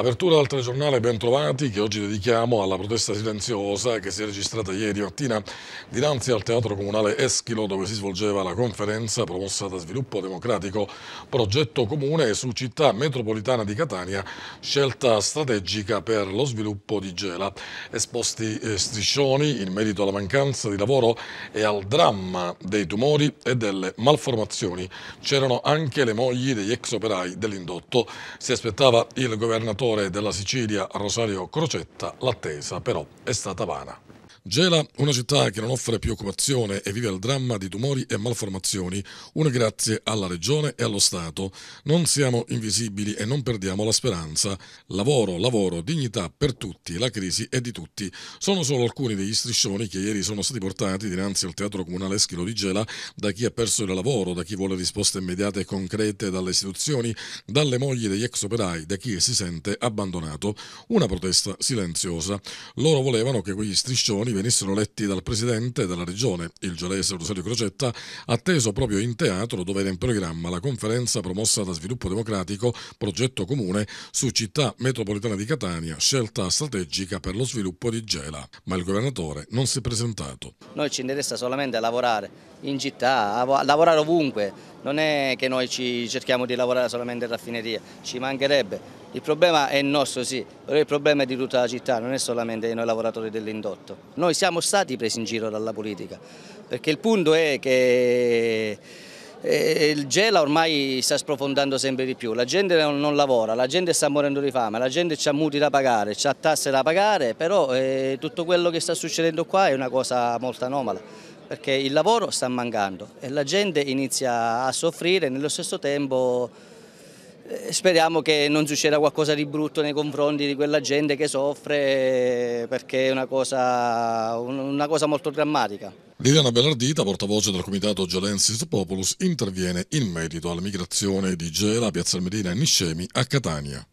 Apertura al telegiornale Bentrovati che oggi dedichiamo alla protesta silenziosa che si è registrata ieri mattina dinanzi al Teatro Comunale Eschilo dove si svolgeva la conferenza promossa da Sviluppo Democratico Progetto Comune su città metropolitana di Catania scelta strategica per lo sviluppo di Gela. Esposti eh, striscioni in merito alla mancanza di lavoro e al dramma dei tumori e delle malformazioni. C'erano anche le mogli degli ex operai dell'indotto. Si aspettava il governatore governatore della Sicilia Rosario Crocetta, l'attesa però è stata vana. Gela, una città che non offre più occupazione e vive il dramma di tumori e malformazioni, una grazie alla regione e allo Stato. Non siamo invisibili e non perdiamo la speranza. Lavoro, lavoro, dignità per tutti, la crisi è di tutti. Sono solo alcuni degli striscioni che ieri sono stati portati dinanzi al Teatro Comunale Schilo di Gela da chi ha perso il lavoro, da chi vuole risposte immediate e concrete dalle istituzioni, dalle mogli degli ex operai, da chi si sente abbandonato. Una protesta silenziosa. Loro volevano che quegli striscioni nominatissimi venissero letti dal presidente della regione, il gelese Rosario Crocetta, atteso proprio in teatro dove era in programma la conferenza promossa da Sviluppo Democratico, progetto comune su città metropolitana di Catania, scelta strategica per lo sviluppo di Gela. Ma il governatore non si è presentato. Noi ci interessa solamente lavorare in città, lavorare ovunque, non è che noi ci cerchiamo di lavorare solamente in raffineria, ci mancherebbe il problema è nostro, sì, però il problema è di tutta la città, non è solamente di noi lavoratori dell'indotto. Noi siamo stati presi in giro dalla politica, perché il punto è che eh, il Gela ormai sta sprofondando sempre di più, la gente non lavora, la gente sta morendo di fame, la gente ha muti da pagare, ha tasse da pagare, però eh, tutto quello che sta succedendo qua è una cosa molto anomala, perché il lavoro sta mancando e la gente inizia a soffrire e nello stesso tempo eh, speriamo che non succeda qualcosa di brutto nei confronti di quella gente che soffre eh, perché è una cosa, una cosa molto drammatica. Liliana Bellardita, portavoce del comitato Gelensis Populus, interviene in merito alla migrazione di Gela, Piazza Almedina e Niscemi a Catania.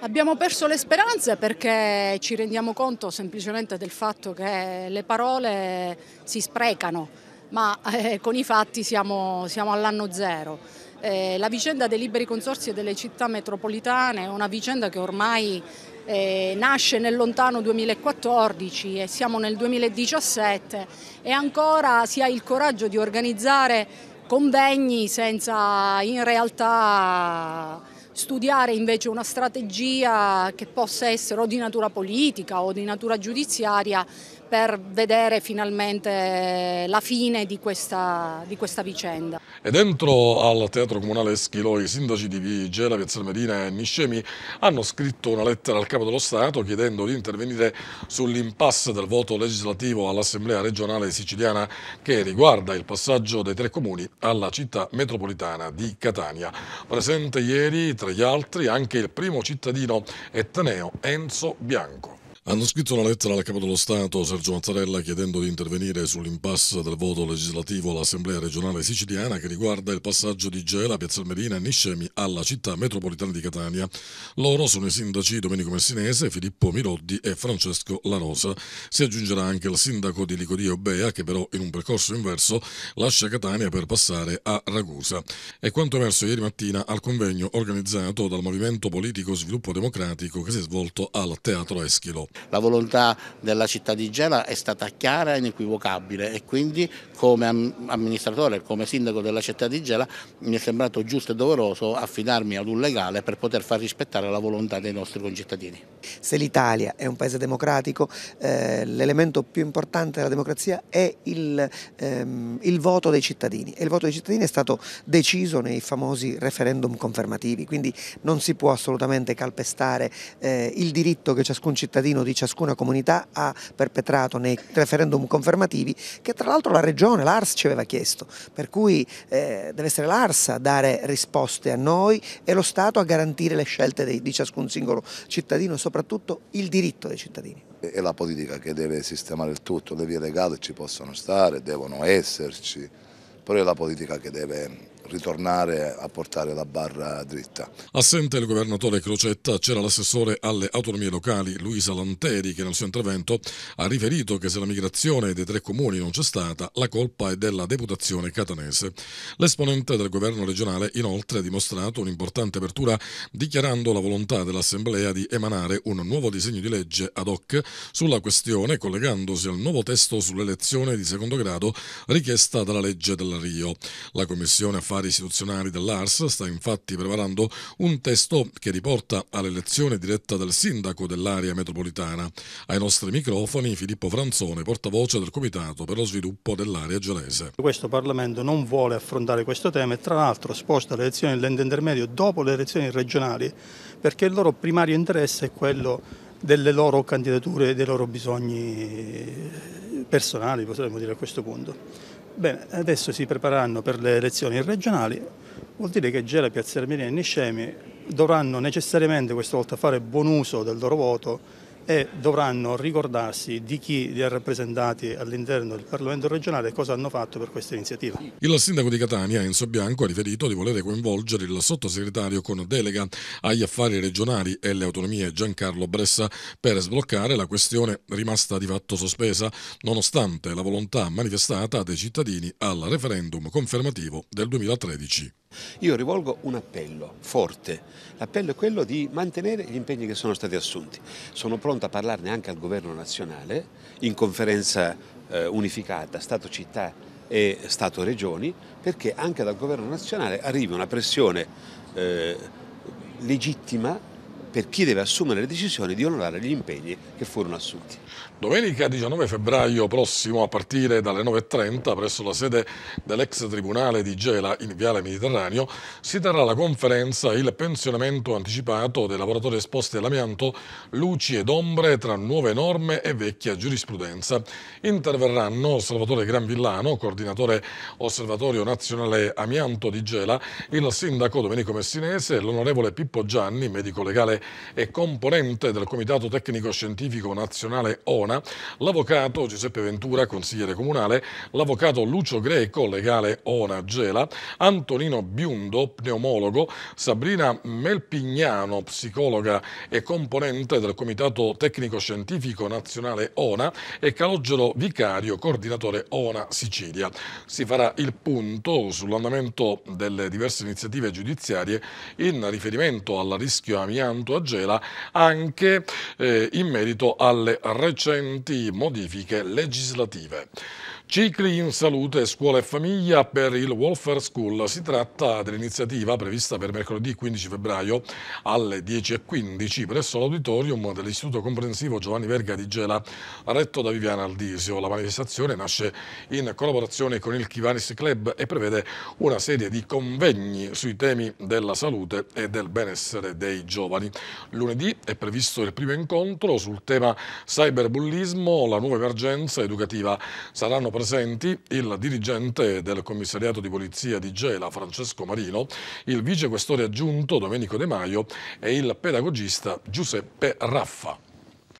Abbiamo perso le speranze perché ci rendiamo conto semplicemente del fatto che le parole si sprecano, ma eh, con i fatti siamo, siamo all'anno zero. Eh, la vicenda dei liberi consorsi e delle città metropolitane è una vicenda che ormai eh, nasce nel lontano 2014 e siamo nel 2017 e ancora si ha il coraggio di organizzare convegni senza in realtà studiare invece una strategia che possa essere o di natura politica o di natura giudiziaria per vedere finalmente la fine di questa, di questa, vicenda. E dentro al Teatro Comunale Schilo i sindaci di Vigela, Piazzalmerina e Niscemi hanno scritto una lettera al Capo dello Stato chiedendo di intervenire sull'impasse del voto legislativo all'Assemblea regionale siciliana che riguarda il passaggio dei tre comuni alla città metropolitana di Catania. Presente ieri, tra gli altri, anche il primo cittadino etneo Enzo Bianco. Hanno scritto una lettera al Capo dello Stato, Sergio Mazzarella, chiedendo di intervenire sull'impasse del voto legislativo all'Assemblea regionale siciliana che riguarda il passaggio di Gela, Piazza Almerina e Niscemi alla città metropolitana di Catania. Loro sono i sindaci Domenico Messinese, Filippo Mirodi e Francesco La Rosa. Si aggiungerà anche il sindaco di Licodia Obea, che però in un percorso inverso lascia Catania per passare a Ragusa. È quanto emerso ieri mattina al convegno organizzato dal Movimento Politico Sviluppo Democratico che si è svolto al Teatro Eschilo. La volontà della città di Gela è stata chiara e inequivocabile e quindi come amministratore, come sindaco della città di Gela mi è sembrato giusto e doveroso affidarmi ad un legale per poter far rispettare la volontà dei nostri concittadini. Se l'Italia è un paese democratico, eh, l'elemento più importante della democrazia è il, ehm, il voto dei cittadini e il voto dei cittadini è stato deciso nei famosi referendum confermativi, quindi non si può assolutamente calpestare eh, il diritto che ciascun cittadino di ciascuna comunità ha perpetrato nei referendum confermativi che tra l'altro la Regione, l'Ars ci aveva chiesto, per cui eh, deve essere l'Ars a dare risposte a noi e lo Stato a garantire le scelte di, di ciascun singolo cittadino e soprattutto il diritto dei cittadini. È la politica che deve sistemare il tutto, le vie legali ci possono stare, devono esserci, però è la politica che deve ritornare a portare la barra dritta. Assente il governatore Crocetta c'era l'assessore alle autonomie locali Luisa Lanteri che nel suo intervento ha riferito che se la migrazione dei tre comuni non c'è stata la colpa è della deputazione catanese. L'esponente del governo regionale inoltre ha dimostrato un'importante apertura dichiarando la volontà dell'Assemblea di emanare un nuovo disegno di legge ad hoc sulla questione collegandosi al nuovo testo sull'elezione di secondo grado richiesta dalla legge del Rio. La Commissione affari affari istituzionali dell'Ars sta infatti preparando un testo che riporta all'elezione diretta del sindaco dell'area metropolitana. Ai nostri microfoni Filippo Franzone, portavoce del Comitato per lo sviluppo dell'area gelese. Questo Parlamento non vuole affrontare questo tema e tra l'altro sposta le elezioni dell'ente intermedio dopo le elezioni regionali perché il loro primario interesse è quello delle loro candidature e dei loro bisogni personali, potremmo dire a questo punto. Bene, adesso si prepareranno per le elezioni regionali, vuol dire che Gela, Piazza Armini e Niscemi dovranno necessariamente questa volta fare buon uso del loro voto e dovranno ricordarsi di chi li ha rappresentati all'interno del Parlamento regionale e cosa hanno fatto per questa iniziativa. Il sindaco di Catania, Enzo Bianco, ha riferito di volere coinvolgere il sottosegretario con delega agli affari regionali e le autonomie Giancarlo Bressa per sbloccare la questione rimasta di fatto sospesa, nonostante la volontà manifestata dei cittadini al referendum confermativo del 2013. Io rivolgo un appello forte, l'appello è quello di mantenere gli impegni che sono stati assunti. Sono pronto a parlarne anche al governo nazionale in conferenza eh, unificata Stato-Città e Stato-Regioni perché anche dal governo nazionale arrivi una pressione eh, legittima per chi deve assumere le decisioni di onorare gli impegni che furono assunti. Domenica 19 febbraio prossimo, a partire dalle 9.30, presso la sede dell'ex Tribunale di Gela in Viale Mediterraneo, si terrà la conferenza Il pensionamento anticipato dei lavoratori esposti all'amianto, luci ed ombre tra nuove norme e vecchia giurisprudenza. Interverranno Salvatore Granvillano, coordinatore Osservatorio Nazionale Amianto di Gela, il sindaco Domenico Messinese, l'onorevole Pippo Gianni, medico legale e componente del Comitato Tecnico Scientifico Nazionale ONU, Verona, l'avvocato Giuseppe Ventura, consigliere comunale, l'avvocato Lucio Greco, legale Ona Gela, Antonino Biundo, pneumologo, Sabrina Melpignano, psicologa e componente del Comitato Tecnico Scientifico Nazionale ONA e Calogero Vicario, coordinatore ONA Sicilia. Si farà il punto sull'andamento delle diverse iniziative giudiziarie in riferimento al rischio amianto a Gela anche eh, in merito alle recenti recenti modifiche legislative. Cicli in salute, scuola e famiglia per il Welfare School. Si tratta dell'iniziativa prevista per mercoledì 15 febbraio alle 10.15 presso l'auditorium dell'Istituto Comprensivo Giovanni Verga di Gela, retto da Viviana Aldisio. La manifestazione nasce in collaborazione con il Chivanis Club e prevede una serie di convegni sui temi della salute e del benessere dei giovani. Lunedì è previsto il primo incontro sul tema cyberbullismo, la nuova emergenza educativa. Saranno presenti il dirigente del commissariato di polizia di Gela, Francesco Marino, il vicequestore aggiunto Domenico De Maio e il pedagogista Giuseppe Raffa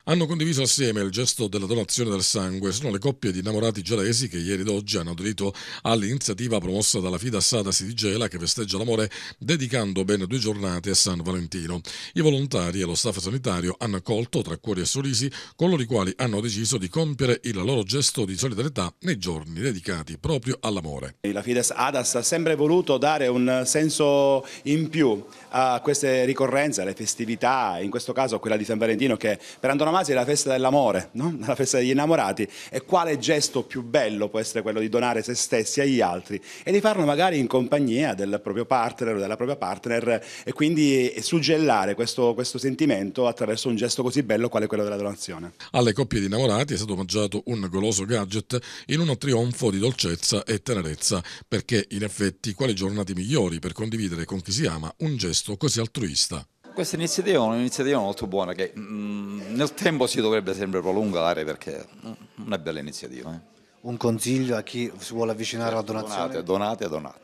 hanno condiviso assieme il gesto della donazione del sangue. Sono le coppie di innamorati gelesi che ieri ed oggi hanno aderito all'iniziativa promossa dalla Fida Sadasi di Gela che festeggia l'amore dedicando ben due giornate a San Valentino. I volontari e lo staff sanitario hanno accolto tra cuori e sorrisi coloro i quali hanno deciso di compiere il loro gesto di solidarietà nei giorni dedicati proprio all'amore. La Fides Adas ha sempre voluto dare un senso in più a queste ricorrenze, alle festività, in questo caso a quella di San Valentino che per Antonomasi è la festa dell'amore, no? la festa degli innamorati e quale gesto più bello può essere quello di donare se stessi agli altri e di farlo magari in compagnia del proprio partner o della propria partner e quindi suggellare questo, questo sentimento attraverso un gesto così bello quale quello della donazione. Alle coppie di innamorati è stato mangiato un goloso gadget in uno trionfo di dolcezza e tenerezza perché in effetti quali giornate migliori per condividere con chi si ama un gesto gesto così altruista. Questa iniziativa è un'iniziativa molto buona che mm, nel tempo si dovrebbe sempre prolungare perché mm, è una bella iniziativa. Eh. Un consiglio a chi si vuole avvicinare alla donazione? Donate, donate, donate.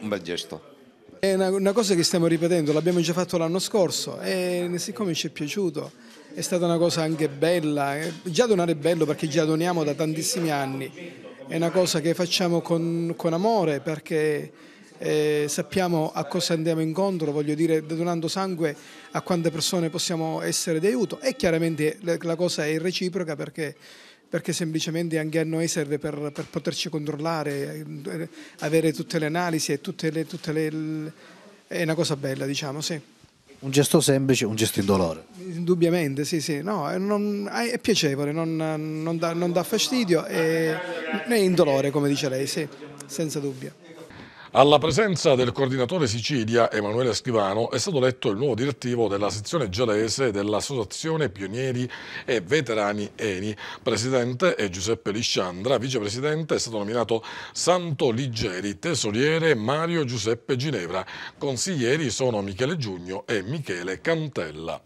Un bel gesto. È una, una cosa che stiamo ripetendo, l'abbiamo già fatto l'anno scorso e siccome ci è piaciuto è stata una cosa anche bella. Eh. Già donare è bello perché già doniamo da tantissimi anni, è una cosa che facciamo con, con amore perché eh, sappiamo a cosa andiamo incontro, voglio dire donando sangue a quante persone possiamo essere di aiuto e chiaramente la cosa è reciproca perché perché semplicemente anche a noi serve per, per, poterci controllare, eh, avere tutte le analisi e tutte le, tutte le... è una cosa bella, diciamo, sì. Un gesto semplice, un gesto indolore. Indubbiamente, sì, sì, no, eh, non, ah, è piacevole, non, non, dà, non dà, fastidio, e, è indolore, come dice lei, sì, senza dubbio. Alla presenza del coordinatore Sicilia, Emanuele Scrivano, è stato letto il nuovo direttivo della sezione gelese dell'Associazione Pionieri e Veterani ENI. Presidente è Giuseppe Lisciandra, vicepresidente è stato nominato Santo Liggeri, tesoriere Mario Giuseppe Ginevra. Consiglieri sono Michele Giugno e Michele Cantella.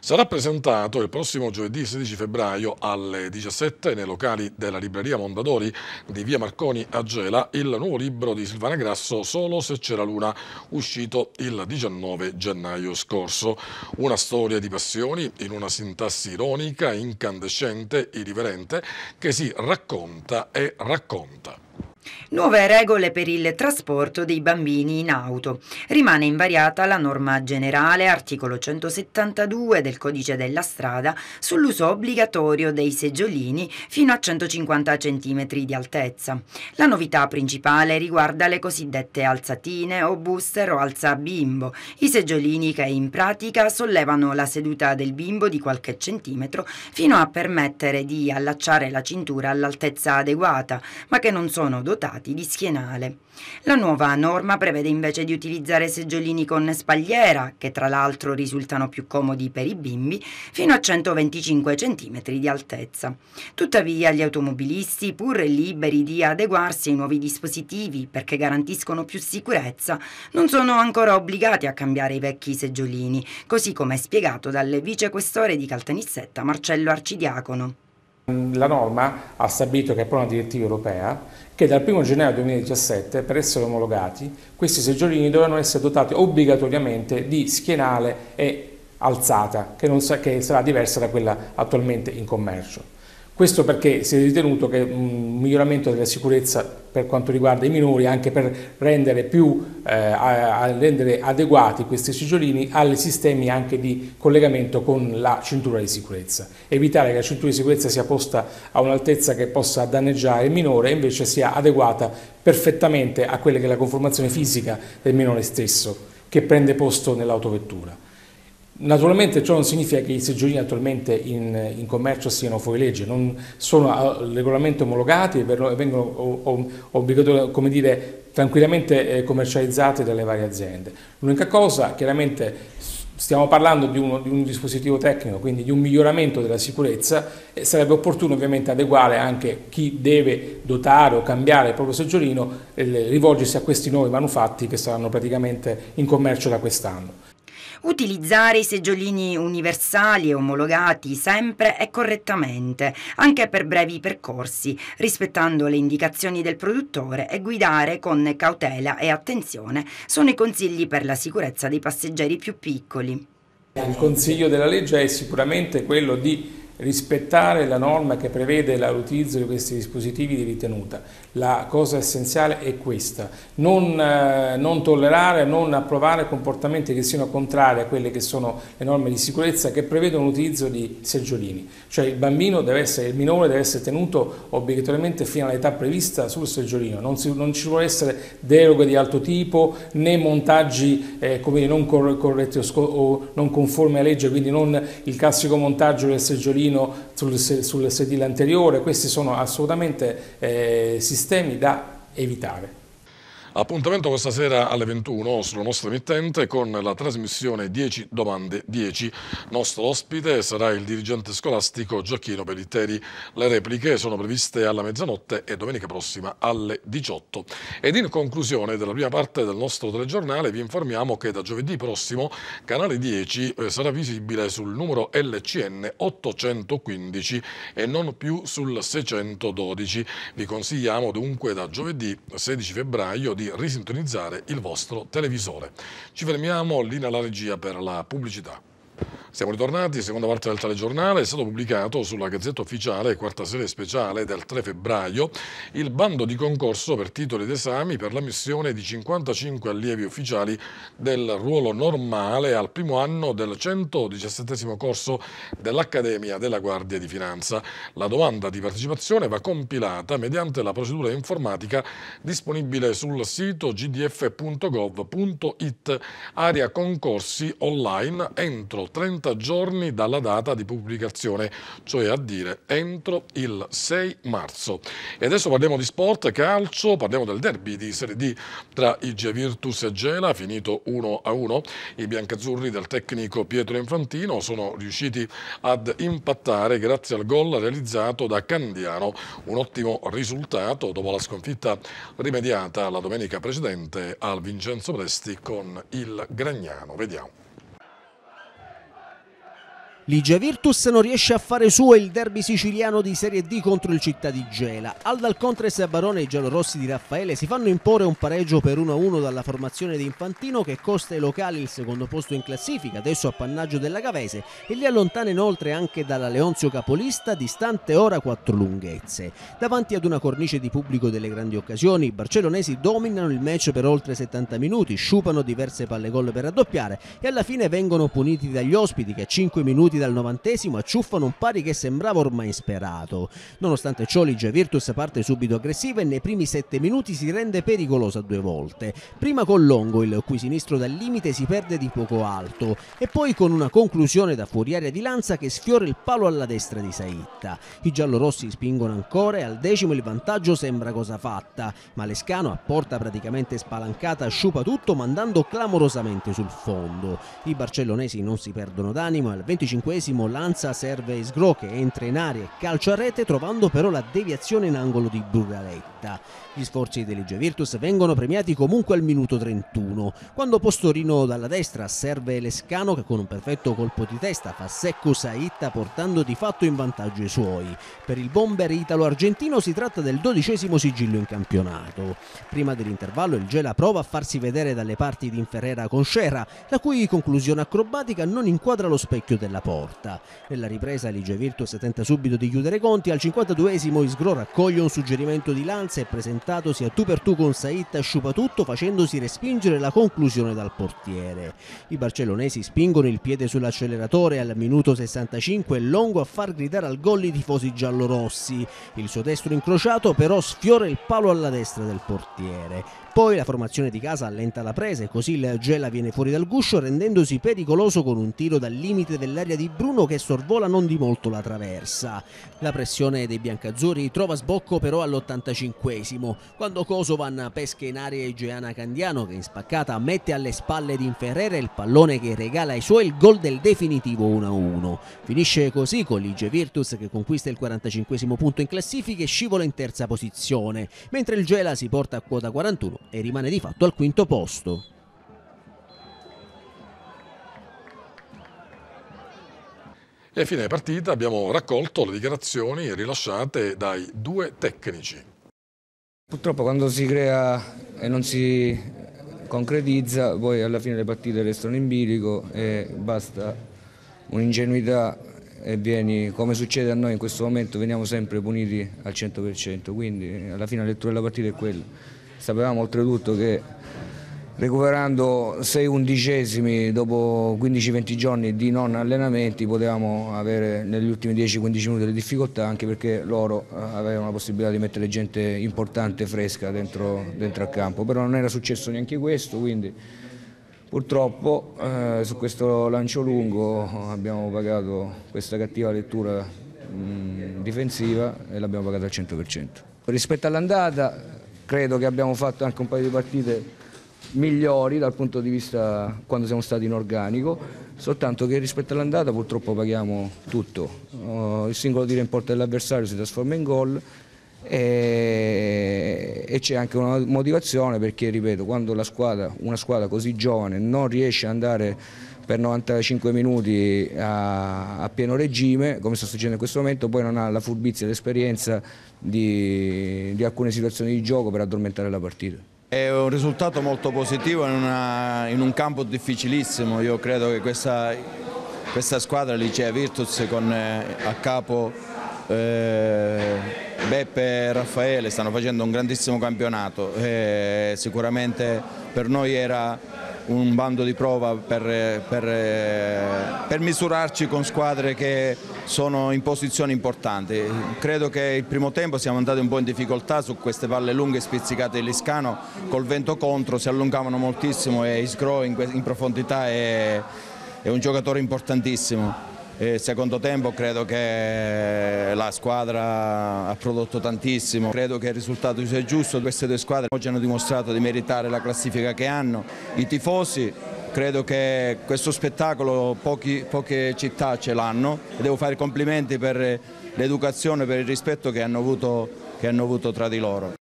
Sarà presentato il prossimo giovedì 16 febbraio alle 17 nei locali della libreria Mondadori di via Marconi a Gela il nuovo libro di Silvana Grasso scorso, solo se c'era luna, uscito il 19 gennaio scorso. Una storia di passioni in una sintassi ironica, incandescente, irriverente, che si racconta e racconta. Nuove regole per il trasporto dei bambini in auto. Rimane invariata la norma generale, articolo 172 del codice della strada, sull'uso obbligatorio dei seggiolini fino a 150 cm di altezza. La novità principale riguarda le cosiddette alzatine o booster o alza bimbo, i seggiolini che in pratica sollevano la seduta del bimbo di qualche centimetro fino a permettere di allacciare la cintura all'altezza adeguata, ma che non sono dotati dotati di schienale. La nuova norma prevede invece di utilizzare seggiolini con spalliera, che tra l'altro risultano più comodi per i bimbi, fino a 125 cm di altezza. Tuttavia gli automobilisti, pur liberi di adeguarsi ai nuovi dispositivi perché garantiscono più sicurezza, non sono ancora obbligati a cambiare i vecchi seggiolini, così come è spiegato dal vicequestore di Caltanissetta Marcello Arcidiacono. La norma ha stabilito che è poi una direttiva europea che dal 1 gennaio 2017 per essere omologati questi seggiolini dovevano essere dotati obbligatoriamente di schienale e alzata che, sa, che sarà diversa da quella attualmente in commercio. Questo perché si è ritenuto che un miglioramento della sicurezza per quanto riguarda i minori, anche per rendere, più, eh, a, a rendere adeguati questi sigillini ai sistemi anche di collegamento con la cintura di sicurezza. Evitare che la cintura di sicurezza sia posta a un'altezza che possa danneggiare il minore e invece sia adeguata perfettamente a quella che è la conformazione fisica del minore stesso, che prende posto nell'autovettura. Naturalmente ciò non significa che i seggiolini attualmente in, in commercio siano fuori legge, non sono ah, regolarmente omologati e vengono obbligatoriamente, tranquillamente eh, commercializzati dalle varie aziende. L'unica cosa, chiaramente stiamo parlando di, uno, di, un dispositivo tecnico, quindi di un miglioramento della sicurezza, e sarebbe opportuno ovviamente adeguare anche chi deve dotare o cambiare il proprio seggiolino, eh, rivolgersi a questi nuovi manufatti che saranno praticamente in commercio da quest'anno. Utilizzare i seggiolini universali e omologati sempre e correttamente, anche per brevi percorsi, rispettando le indicazioni del produttore e guidare con cautela e attenzione sono i consigli per la sicurezza dei passeggeri più piccoli. Il consiglio della legge è sicuramente quello di rispettare la norma che prevede l'utilizzo di questi dispositivi di ritenuta. La cosa essenziale è questa, non, eh, non, tollerare, non approvare comportamenti che siano contrari a quelle che sono le norme di sicurezza che prevedono l'utilizzo di seggiolini, cioè il bambino deve essere, il minore deve essere tenuto obbligatoriamente fino all'età prevista sul seggiolino, non, si, non, ci vuole essere deroghe di alto tipo né montaggi eh, dire, non corretti o, non conformi a legge, quindi non il classico montaggio del seggiolino sul, sul sedile anteriore, questi sono assolutamente eh, sistemi sistemi da evitare. Appuntamento questa sera alle 21 sulla nostra emittente con la trasmissione 10 domande 10. Nostro ospite sarà il dirigente scolastico Gioacchino Pellitteri. Le repliche sono previste alla mezzanotte e domenica prossima alle 18. Ed in conclusione della prima parte del nostro telegiornale vi informiamo che da giovedì prossimo Canale 10 eh, sarà visibile sul numero LCN 815 e non più sul 612. Vi consigliamo dunque da giovedì 16 febbraio di di risintonizzare il vostro televisore. Ci fermiamo, linea alla regia per la pubblicità. Siamo ritornati, seconda parte del telegiornale, è stato pubblicato sulla Gazzetta Ufficiale, quarta serie speciale del 3 febbraio, il bando di concorso per titoli d'esami per l'ammissione di 55 allievi ufficiali del ruolo normale al primo anno del 117 corso dell'Accademia della Guardia di Finanza. La domanda di partecipazione va compilata mediante la procedura informatica disponibile sul sito gdf.gov.it, area concorsi online entro 30 giorni dalla data di pubblicazione, cioè a dire entro il 6 marzo. E adesso parliamo di sport, calcio, parliamo del derby di Serie D tra IG Virtus e Gela, finito 1-1. I biancazzurri del tecnico Pietro Infantino sono riusciti ad impattare grazie al gol realizzato da Candiano, un ottimo risultato dopo la sconfitta rimediata la domenica precedente al Vincenzo Presti con il Gragnano. Vediamo. Ligia Virtus non riesce a fare suo il derby siciliano di Serie D contro il Città di Gela. Alda Alcontres e Barone e i giallorossi di Raffaele si fanno imporre un pareggio per 1-1 dalla formazione di Infantino che costa ai locali il secondo posto in classifica, adesso appannaggio della Gavese, e li allontana inoltre anche dalla Leonzio Capolista, distante ora quattro lunghezze. Davanti ad una cornice di pubblico delle grandi occasioni, i barcellonesi dominano il match per oltre 70 minuti, sciupano diverse palle gol per raddoppiare e alla fine vengono puniti dagli ospiti che a 5 minuti minuti dal novantesimo acciuffano un pari che sembrava ormai sperato. Nonostante ciò Ligia Virtus parte subito aggressiva e nei primi sette minuti si rende pericolosa due volte. Prima con Longo, il cui sinistro dal limite si perde di poco alto, e poi con una conclusione da fuori area di Lanza che sfiora il palo alla destra di Saitta. I giallorossi spingono ancora e al decimo il vantaggio sembra cosa fatta, ma Lescano a porta praticamente spalancata sciupa tutto mandando clamorosamente sul fondo. I barcellonesi non si perdono d'animo e al 25 25 lanza serve Sgro che entra in aria e calcio a rete trovando però la deviazione in angolo di Brugaletta. Gli sforzi delle Legia Virtus vengono premiati comunque al minuto 31 quando Postorino dalla destra serve Lescano che con un perfetto colpo di testa fa secco Saitta portando di fatto in vantaggio i suoi. Per il bomber italo-argentino si tratta del dodicesimo sigillo in campionato. Prima dell'intervallo il Gela prova a farsi vedere dalle parti di Inferrera con Scera la cui conclusione acrobatica non inquadra lo specchio della porta morta. Nella ripresa Ligio Virtus tenta subito di chiudere i conti, al 52esimo Isgro raccoglie un suggerimento di Lanza e presentatosi a tu per tu con Saitta sciupa tutto facendosi respingere la conclusione dal portiere. I barcellonesi spingono il piede sull'acceleratore al minuto 65 Longo a far gridare al gol i tifosi giallorossi. Il suo destro incrociato però sfiora il palo alla destra del portiere. Poi la formazione di casa allenta la presa e così il Gela viene fuori dal guscio rendendosi pericoloso con un tiro dal limite dell'area di Bruno che sorvola non di molto la traversa. La pressione dei biancazzurri trova sbocco però all'85esimo quando Kosovan pesca in aria Geana Candiano che in spaccata mette alle spalle di Inferrere il pallone che regala ai suoi il gol del definitivo 1-1. Finisce così con l'Ige Virtus che conquista il 45 punto in classifica e scivola in terza posizione mentre il Gela si porta a quota 41 e rimane di fatto al quinto posto. E a fine partita abbiamo raccolto le dichiarazioni rilasciate dai due tecnici. Purtroppo quando si crea e non si concretizza, poi alla fine le partite restano in bilico e basta un'ingenuità e vieni, come succede a noi in questo momento, veniamo sempre puniti al 100%, quindi alla fine la lettura della partita è quella. Sapevamo oltretutto che recuperando 6 undicesimi dopo 15-20 giorni di non allenamenti potevamo avere negli ultimi 10-15 minuti delle difficoltà anche perché loro eh, avevano la possibilità di mettere gente importante, fresca dentro, dentro al campo, però non era successo neanche questo, quindi purtroppo eh, su questo lancio lungo abbiamo pagato questa cattiva lettura mh, difensiva e l'abbiamo pagata al 100%. Rispetto all'andata credo che abbiamo fatto anche un paio di partite migliori dal punto di vista quando siamo stati in organico, soltanto che rispetto all'andata purtroppo paghiamo tutto. Uh, il singolo tiro in porta dell'avversario si trasforma in gol e, e c'è anche una motivazione perché, ripeto, quando squadra, una squadra così giovane non riesce ad andare per 95 minuti a, a, pieno regime, come sta succedendo in questo momento, poi non ha la furbizia e l'esperienza di, di alcune situazioni di gioco per addormentare la partita. È un risultato molto positivo in, una, in, un campo difficilissimo, io credo che questa, questa squadra, l'Icea Virtus, con eh, a capo eh, Beppe e Raffaele stanno facendo un grandissimo campionato, eh, sicuramente per noi era un bando di prova per, per, per, misurarci con squadre che sono in posizioni importanti. Credo che il primo tempo siamo andati un po' in difficoltà su queste valle lunghe spizzicate di Liscano, col vento contro si allungavano moltissimo e Isgro in, in profondità è, è un giocatore importantissimo. Il secondo tempo credo che la squadra ha prodotto tantissimo, credo che il risultato sia giusto, queste due squadre oggi hanno dimostrato di meritare la classifica che hanno, i tifosi credo che questo spettacolo pochi, poche città ce l'hanno e devo fare complimenti per l'educazione, per il rispetto che hanno avuto, che hanno avuto tra di loro.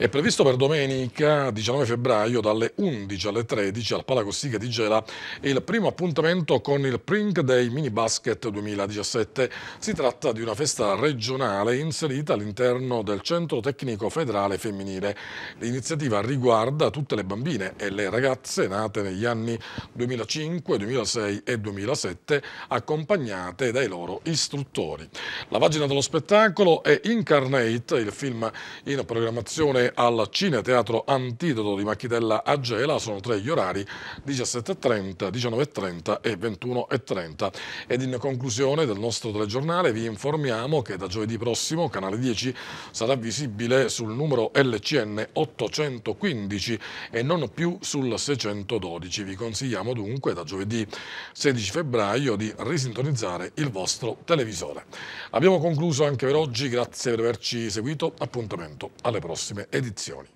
È previsto per domenica 19 febbraio dalle 11 alle 13 al Palacostica di Gela il primo appuntamento con il Prink Day Mini Basket 2017. Si tratta di una festa regionale inserita all'interno del Centro Tecnico Federale Femminile. L'iniziativa riguarda tutte le bambine e le ragazze nate negli anni 2005, 2006 e 2007 accompagnate dai loro istruttori. La pagina dello spettacolo è Incarnate, il film in programmazione 3 al Cineteatro Antidoto di Macchitella a Gela sono tre gli orari 17.30, 19.30 e 21.30. Ed in conclusione del nostro telegiornale vi informiamo che da giovedì prossimo Canale 10 sarà visibile sul numero LCN 815 e non più sul 612. Vi consigliamo dunque da giovedì 16 febbraio di risintonizzare il vostro televisore. Abbiamo concluso anche per oggi, grazie per averci seguito, appuntamento alle prossime edizioni.